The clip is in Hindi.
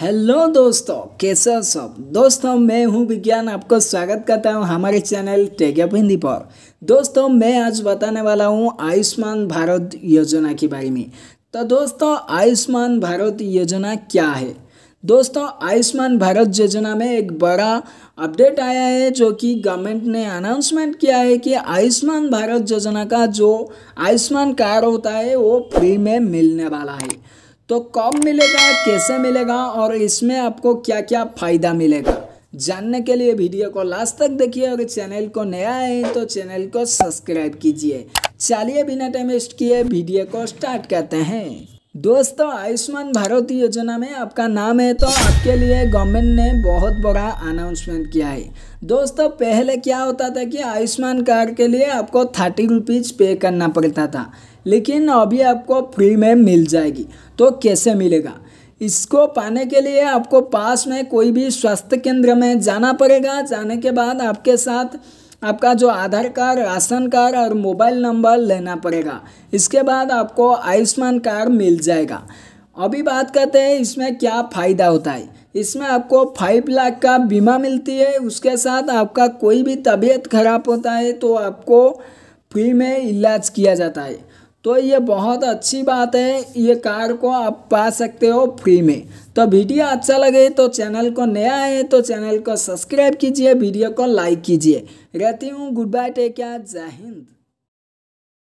हेलो दोस्तों कैसे सब दोस्तों मैं हूं विज्ञान आपको स्वागत करता हूं हमारे चैनल टेगअप हिंदी पर दोस्तों मैं आज बताने वाला हूं आयुष्मान भारत योजना के बारे में तो दोस्तों आयुष्मान भारत योजना क्या है दोस्तों आयुष्मान भारत योजना में एक बड़ा अपडेट आया है जो कि गवर्नमेंट ने अनाउंसमेंट किया है कि आयुष्मान भारत योजना का जो आयुष्मान कार्ड होता है वो फ्री में मिलने वाला है तो कब मिलेगा कैसे मिलेगा और इसमें आपको क्या क्या फ़ायदा मिलेगा जानने के लिए वीडियो को लास्ट तक देखिए अगर चैनल को नया है तो चैनल को सब्सक्राइब कीजिए चलिए बिना टाइम वेस्ट किए वीडियो को स्टार्ट करते हैं दोस्तों आयुष्मान भारत योजना में आपका नाम है तो आपके लिए गवर्नमेंट ने बहुत बड़ा अनाउंसमेंट किया है दोस्तों पहले क्या होता था कि आयुष्मान कार्ड के लिए आपको थर्टी रुपीज़ पे करना पड़ता था लेकिन अभी आपको फ्री में मिल जाएगी तो कैसे मिलेगा इसको पाने के लिए आपको पास में कोई भी स्वास्थ्य केंद्र में जाना पड़ेगा जाने के बाद आपके साथ आपका जो आधार कार्ड राशन कार्ड और मोबाइल नंबर लेना पड़ेगा इसके बाद आपको आयुष्मान कार्ड मिल जाएगा अभी बात करते हैं इसमें क्या फ़ायदा होता है इसमें आपको फाइव लाख का बीमा मिलती है उसके साथ आपका कोई भी तबीयत खराब होता है तो आपको फ्री में इलाज किया जाता है तो ये बहुत अच्छी बात है ये कार को आप पा सकते हो फ्री में तो वीडियो अच्छा लगे तो चैनल को नया है तो चैनल को सब्सक्राइब कीजिए वीडियो को लाइक कीजिए रहती हूँ गुड बाय टेक केयर जय हिंद